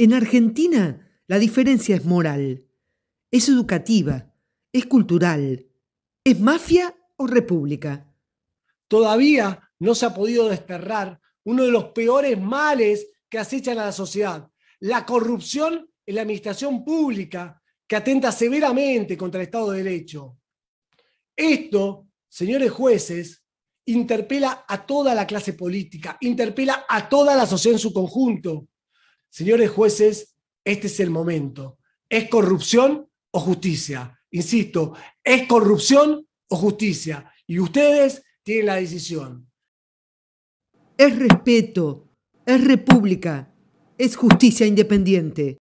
En Argentina la diferencia es moral, es educativa, es cultural. ¿Es mafia o república? Todavía no se ha podido desterrar uno de los peores males que acechan a la sociedad, la corrupción en la administración pública que atenta severamente contra el Estado de Derecho. Esto, señores jueces, interpela a toda la clase política, interpela a toda la sociedad en su conjunto. Señores jueces, este es el momento. ¿Es corrupción o justicia? Insisto, ¿es corrupción o justicia? Y ustedes tienen la decisión. Es respeto, es república, es justicia independiente.